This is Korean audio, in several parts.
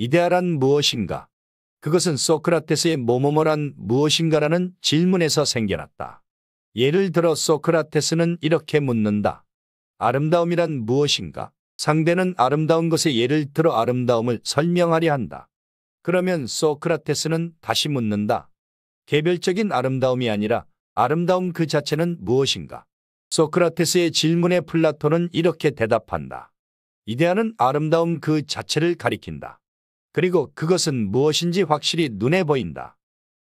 이데아란 무엇인가? 그것은 소크라테스의 뭐뭐뭐란 무엇인가라는 질문에서 생겨났다. 예를 들어 소크라테스는 이렇게 묻는다. 아름다움이란 무엇인가? 상대는 아름다운 것에 예를 들어 아름다움을 설명하려 한다. 그러면 소크라테스는 다시 묻는다. 개별적인 아름다움이 아니라 아름다움 그 자체는 무엇인가? 소크라테스의 질문에 플라톤은 이렇게 대답한다. 이데아는 아름다움 그 자체를 가리킨다. 그리고 그것은 무엇인지 확실히 눈에 보인다.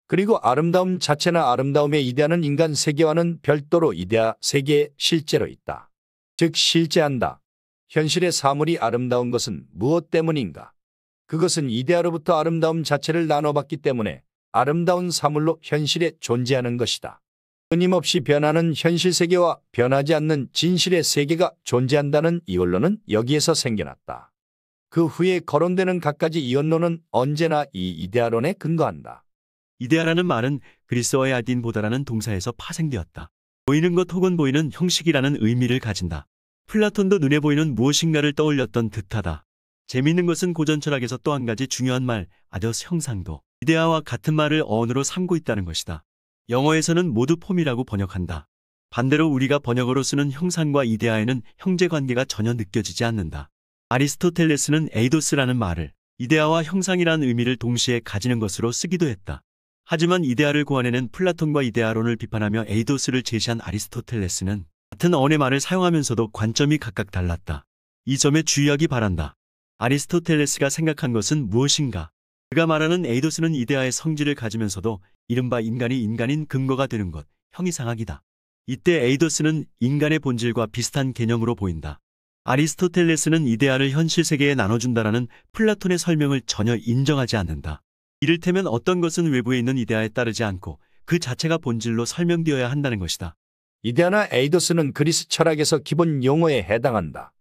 그리고 아름다움 자체나 아름다움에 이대하는 인간 세계와는 별도로 이데아 세계에 실제로 있다. 즉 실제한다. 현실의 사물이 아름다운 것은 무엇 때문인가? 그것은 이데아로부터 아름다움 자체를 나눠봤기 때문에 아름다운 사물로 현실에 존재하는 것이다. 끊임없이 변하는 현실 세계와 변하지 않는 진실의 세계가 존재한다는 이원론은 여기에서 생겨났다. 그 후에 거론되는 갖가지 이언론은 언제나 이 이데아론에 근거한다. 이데아라는 말은 그리스어의 아딘보다라는 동사에서 파생되었다. 보이는 것 혹은 보이는 형식이라는 의미를 가진다. 플라톤도 눈에 보이는 무엇인가를 떠올렸던 듯하다. 재미있는 것은 고전 철학에서 또 한 가지 중요한 말, 아저스 형상도 이데아와 같은 말을 어원으로 삼고 있다는 것이다. 영어에서는 모두 폼이라고 번역한다. 반대로 우리가 번역어로 쓰는 형상과 이데아에는 형제관계가 전혀 느껴지지 않는다. 아리스토텔레스는 에이도스라는 말을 이데아와 형상이란 의미를 동시에 가지는 것으로 쓰기도 했다. 하지만 이데아를 구안해는 플라톤과 이데아론을 비판하며 에이도스를 제시한 아리스토텔레스는 같은 언의 말을 사용하면서도 관점이 각각 달랐다. 이 점에 주의하기 바란다. 아리스토텔레스가 생각한 것은 무엇인가? 그가 말하는 에이도스는 이데아의 성질을 가지면서도 이른바 인간이 인간인 근거가 되는 것, 형이상학이다. 이때 에이도스는 인간의 본질과 비슷한 개념으로 보인다. 아리스토텔레스는 이데아를 현실 세계에 나눠준다라는 플라톤의 설명을 전혀 인정하지 않는다. 이를테면 어떤 것은 외부에 있는 이데아에 따르지 않고 그 자체가 본질로 설명되어야 한다는 것이다. 이데아나 에이더스는 그리스 철학에서 기본 용어에 해당한다.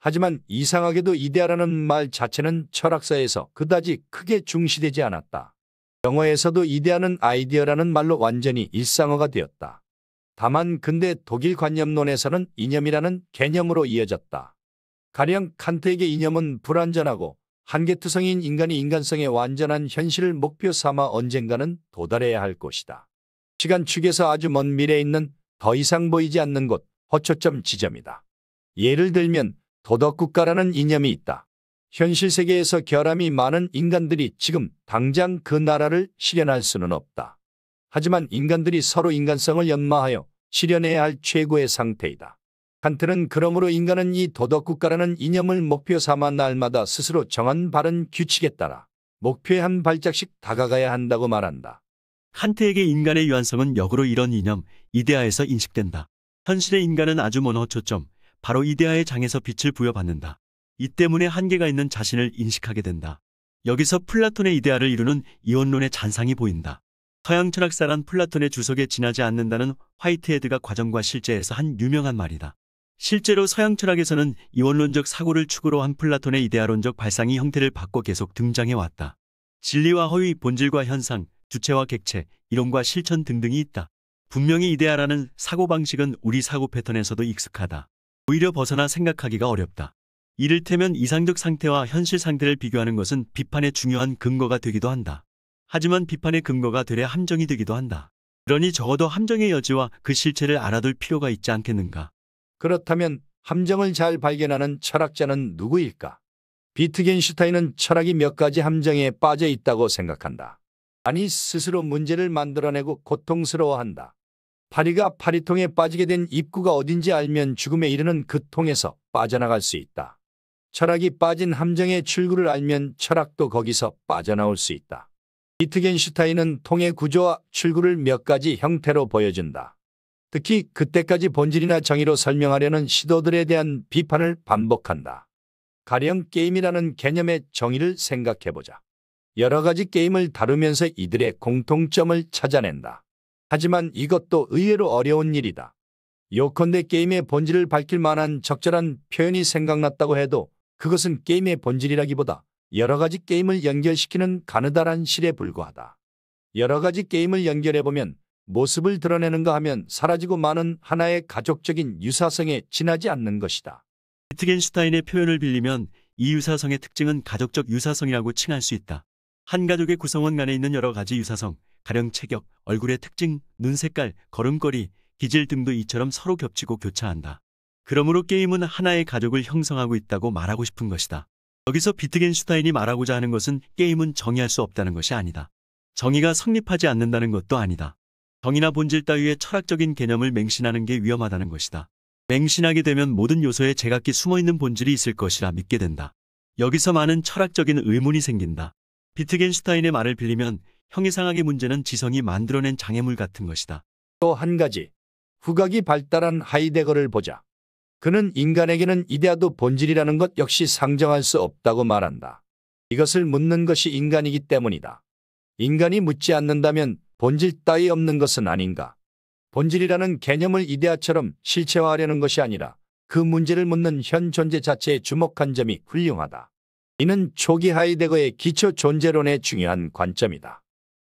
하지만 이상하게도 이데아라는 말 자체는 철학사에서 그다지 크게 중시되지 않았다. 영어에서도 이데아는 아이디어라는 말로 완전히 일상어가 되었다. 다만 근대 독일 관념론에서는 이념이라는 개념으로 이어졌다. 가령 칸트에게 이념은 불완전하고 한계투성인 인간이 인간성의 완전한 현실을 목표 삼아 언젠가는 도달해야 할 것이다. 시간 축에서 아주 먼 미래에 있는 더 이상 보이지 않는 곳, 허초점 지점이다. 예를 들면 도덕국가라는 이념이 있다. 현실 세계에서 결함이 많은 인간들이 지금 당장 그 나라를 실현할 수는 없다. 하지만 인간들이 서로 인간성을 연마하여 실현해야 할 최고의 상태이다. 칸트는 그러므로 인간은 이 도덕국가라는 이념을 목표 삼아 날마다 스스로 정한 바른 규칙에 따라 목표에 한 발짝씩 다가가야 한다고 말한다. 칸트에게 인간의 유한성은 역으로 이런 이념, 이데아에서 인식된다. 현실의 인간은 아주 먼 허초점, 바로 이데아의 장에서 빛을 부여받는다. 이 때문에 한계가 있는 자신을 인식하게 된다. 여기서 플라톤의 이데아를 이루는 이원론의 잔상이 보인다. 서양 철학사란 플라톤의 주석에 지나지 않는다는 화이트헤드가 과정과 실제에서 한 유명한 말이다. 실제로 서양 철학에서는 이원론적 사고를 축으로 한 플라톤의 이데아론적 발상이 형태를 바꿔 계속 등장해 왔다. 진리와 허위, 본질과 현상, 주체와 객체, 이론과 실천 등등이 있다. 분명히 이데아라는 사고방식은 우리 사고 패턴에서도 익숙하다. 오히려 벗어나 생각하기가 어렵다. 이를테면 이상적 상태와 현실 상태를 비교하는 것은 비판의 중요한 근거가 되기도 한다. 하지만 비판의 근거가 되려 함정이 되기도 한다. 그러니 적어도 함정의 여지와 그 실체를 알아둘 필요가 있지 않겠는가. 그렇다면 함정을 잘 발견하는 철학자는 누구일까? 비트겐슈타인은 철학이 몇 가지 함정에 빠져 있다고 생각한다. 아니 스스로 문제를 만들어내고 고통스러워한다. 파리가 파리통에 빠지게 된 입구가 어딘지 알면 죽음에 이르는 그 통에서 빠져나갈 수 있다. 철학이 빠진 함정의 출구를 알면 철학도 거기서 빠져나올 수 있다. 비트겐슈타인은 통의 구조와 출구를 몇 가지 형태로 보여준다. 특히 그때까지 본질이나 정의로 설명하려는 시도들에 대한 비판을 반복한다. 가령 게임이라는 개념의 정의를 생각해보자. 여러 가지 게임을 다루면서 이들의 공통점을 찾아낸다. 하지만 이것도 의외로 어려운 일이다. 요컨대 게임의 본질을 밝힐 만한 적절한 표현이 생각났다고 해도 그것은 게임의 본질이라기보다 여러 가지 게임을 연결시키는 가느다란 실에 불과하다. 여러 가지 게임을 연결해보면 모습을 드러내는가 하면 사라지고 마는 하나의 가족적인 유사성에 지나지 않는 것이다. 비트겐슈타인의 표현을 빌리면 이 유사성의 특징은 가족적 유사성이라고 칭할 수 있다. 한 가족의 구성원 간에 있는 여러 가지 유사성, 가령 체격, 얼굴의 특징, 눈 색깔, 걸음걸이, 기질 등도 이처럼 서로 겹치고 교차한다. 그러므로 게임은 하나의 가족을 형성하고 있다고 말하고 싶은 것이다. 여기서 비트겐슈타인이 말하고자 하는 것은 게임은 정의할 수 없다는 것이 아니다. 정의가 성립하지 않는다는 것도 아니다. 정의나 본질 따위의 철학적인 개념을 맹신하는 게 위험하다는 것이다. 맹신하게 되면 모든 요소에 제각기 숨어있는 본질이 있을 것이라 믿게 된다. 여기서 많은 철학적인 의문이 생긴다. 비트겐슈타인의 말을 빌리면 형이상학의 문제는 지성이 만들어낸 장애물 같은 것이다. 또 한 가지, 후각이 발달한 하이데거를 보자. 그는 인간에게는 이데아도 본질이라는 것 역시 상정할 수 없다고 말한다. 이것을 묻는 것이 인간이기 때문이다. 인간이 묻지 않는다면 본질 따위 없는 것은 아닌가. 본질이라는 개념을 이데아처럼 실체화하려는 것이 아니라 그 문제를 묻는 현 존재 자체에 주목한 점이 훌륭하다. 이는 초기 하이데거의 기초 존재론의 중요한 관점이다.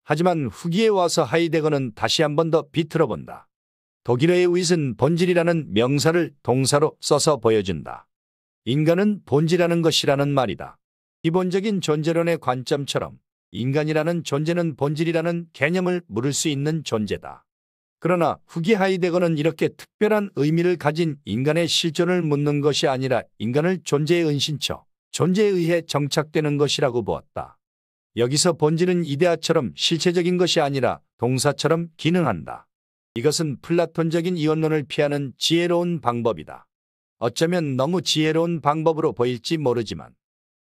하지만 후기에 와서 하이데거는 다시 한 번 더 비틀어 본다. 독일어의 윗은 본질이라는 명사를 동사로 써서 보여준다. 인간은 본질이라는 것이라는 말이다. 기본적인 존재론의 관점처럼 인간이라는 존재는 본질이라는 개념을 물을 수 있는 존재다. 그러나 후기 하이데거는 이렇게 특별한 의미를 가진 인간의 실존을 묻는 것이 아니라 인간을 존재의 은신처, 존재에 의해 정착되는 것이라고 보았다. 여기서 본질은 이데아처럼 실체적인 것이 아니라 동사처럼 기능한다. 이것은 플라톤적인 이원론을 피하는 지혜로운 방법이다. 어쩌면 너무 지혜로운 방법으로 보일지 모르지만